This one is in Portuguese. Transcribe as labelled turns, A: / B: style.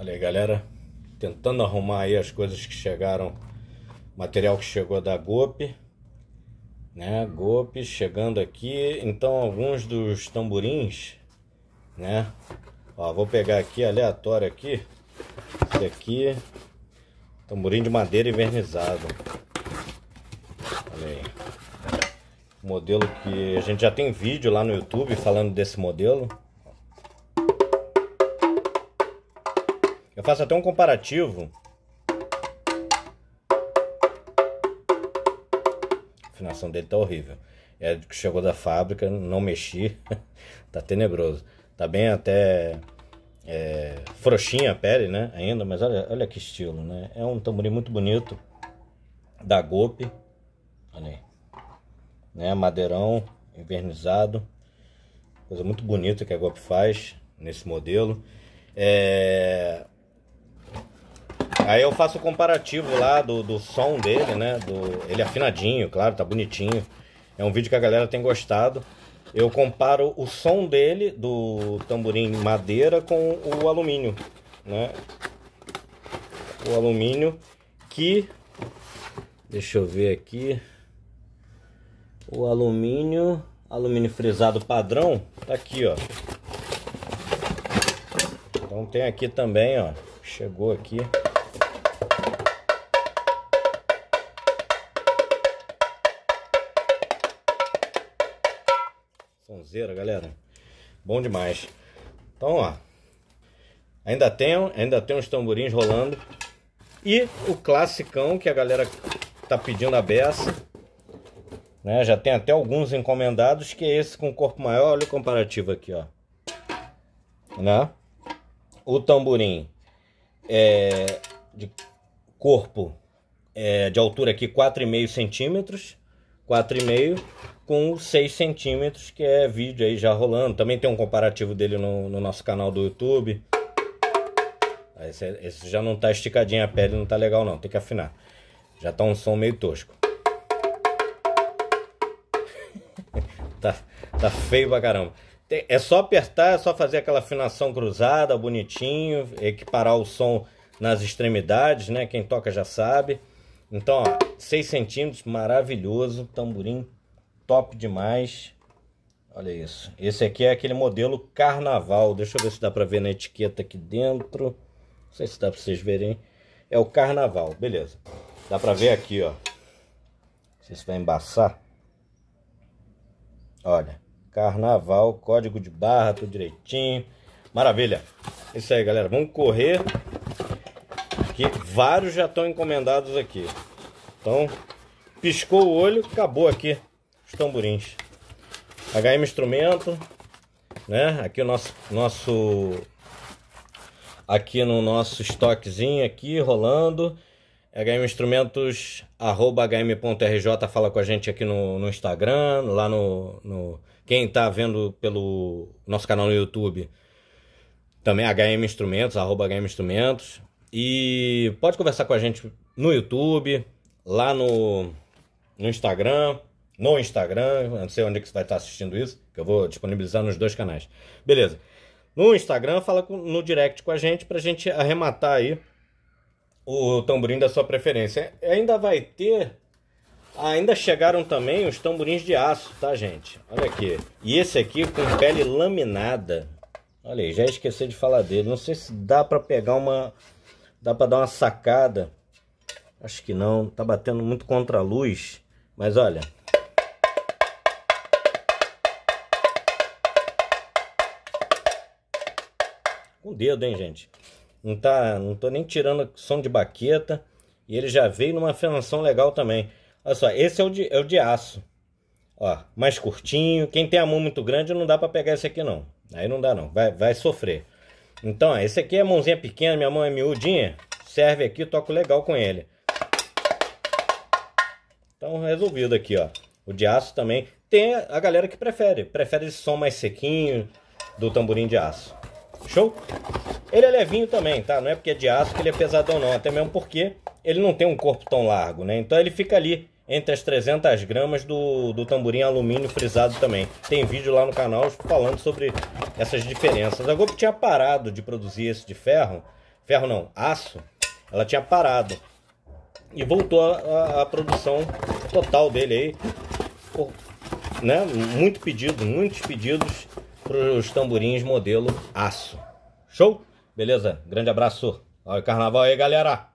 A: Olha aí, galera, tentando arrumar aí as coisas que chegaram, material que chegou da Gope, né? Gope chegando aqui, então alguns dos tamborins, né? Ó, vou pegar aqui aleatório aqui, esse aqui, tamborim de madeira envernizado. Olha aí. Modelo que a gente já tem vídeo lá no YouTube falando desse modelo. Eu faço até um comparativo. A afinação dele tá horrível. É que chegou da fábrica, não mexi. tá tenebroso. Tá bem até é, frouxinha a pele, né? Ainda, mas olha, olha que estilo, né? É um tamborim muito bonito. Da Gope. Olha aí. Né? Madeirão, envernizado. Coisa muito bonita que a Gope faz nesse modelo. É... Aí eu faço o comparativo lá do, do som dele, né? Do, ele é afinadinho, claro, tá bonitinho. É um vídeo que a galera tem gostado. Eu comparo o som dele, do tamborim madeira, com o alumínio, né? O alumínio que... Deixa eu ver aqui. O alumínio... Alumínio frisado padrão, tá aqui, ó. Então tem aqui também, ó. Chegou aqui. Sonzeira, galera. Bom demais. Então, ó. Ainda tem, ainda tem uns tamborins rolando. E o classicão que a galera tá pedindo a beça. Né? Já tem até alguns encomendados, que é esse com corpo maior. Olha o comparativo aqui, ó. Né? O tamborim é de corpo é, de altura aqui 4,5 centímetros 4,5 com 6 centímetros, que é vídeo aí já rolando. Também tem um comparativo dele no, no nosso canal do YouTube. Ah, esse, é, esse, já não tá esticadinho a pele, não tá legal não, tem que afinar. Já tá um som meio tosco. tá, tá feio pra caramba. Tem, é só apertar, é só fazer aquela afinação cruzada, bonitinho, equiparar o som nas extremidades, né? Quem toca já sabe. Então, ó, 6 centímetros, maravilhoso, tamborim top demais. Olha isso. Esse aqui é aquele modelo Carnaval. Deixa eu ver se dá pra ver na etiqueta aqui dentro. Não sei se dá pra vocês verem. É o Carnaval, beleza. Dá pra ver aqui, ó. Não sei se vai embaçar. Olha, Carnaval, código de barra, tudo direitinho. Maravilha. Isso aí, galera. Vamos correr aqui. Vários já estão encomendados aqui. Então, piscou o olho, acabou aqui os tamborins. HM Instrumento, né? Aqui o nosso, nosso aqui no nosso estoquezinho aqui rolando. HM Instrumentos, arroba hm.rj, fala com a gente aqui no, no Instagram, lá no, no, Quem está vendo pelo nosso canal no YouTube, também HM Instrumentos, arroba HM Instrumentos. E pode conversar com a gente no YouTube, lá no, no Instagram, no Instagram, não sei onde é que você vai estar assistindo isso, que eu vou disponibilizar nos dois canais. Beleza. No Instagram, fala com, no direct com a gente pra gente arrematar aí o tamborim da sua preferência. É, ainda vai ter. Ainda chegaram também os tamborins de aço, tá, gente? Olha aqui. E esse aqui com pele laminada. Olha aí, já esqueci de falar dele. Não sei se dá para pegar uma Dá para dar uma sacada? Acho que não. Tá batendo muito contra a luz. Mas olha. Com o dedo, hein, gente? Não, tá, não tô nem tirando som de baqueta. E ele já veio numa afinação legal também. Olha só, esse é o de, é o de aço. Ó, mais curtinho. Quem tem a mão muito grande não dá para pegar esse aqui não. Aí não dá não, vai, vai sofrer. Então, é, esse aqui é mãozinha pequena, minha mão é miudinha. Serve aqui, toco legal com ele. Então, resolvido aqui, ó. O de aço também. Tem a galera que prefere. Prefere esse som mais sequinho do tamborim de aço. Show? Ele é levinho também, tá? Não é porque é de aço que ele é pesadão não. Até mesmo porque ele não tem um corpo tão largo, né? Então ele fica ali entre as 300 gramas do, do tamborim alumínio frisado também. Tem vídeo lá no canal falando sobre essas diferenças. A Golpe tinha parado de produzir esse de ferro, ferro não, aço, ela tinha parado. E voltou a, a, a produção total dele aí. Por, né? Muito pedido, muitos pedidos para os tamborins modelo aço. Show? Beleza? Grande abraço. Olha o carnaval aí, galera!